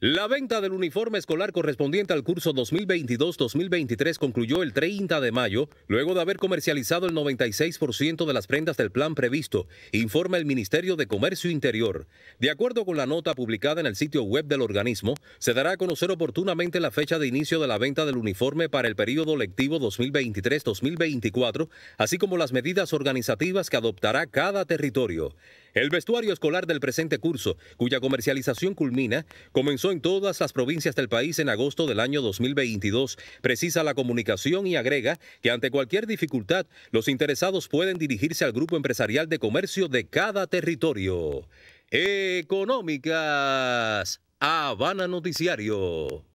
La venta del uniforme escolar correspondiente al curso 2022-2023 concluyó el 30 de mayo, luego de haber comercializado el 96% de las prendas del plan previsto, informa el Ministerio de Comercio Interior. De acuerdo con la nota publicada en el sitio web del organismo, se dará a conocer oportunamente la fecha de inicio de la venta del uniforme para el periodo lectivo 2023-2024, así como las medidas organizativas que adoptará cada territorio. El vestuario escolar del presente curso, cuya comercialización culmina, comenzó en todas las provincias del país en agosto del año 2022, precisa la comunicación y agrega que ante cualquier dificultad, los interesados pueden dirigirse al grupo empresarial de comercio de cada territorio. Económicas, Habana Noticiario.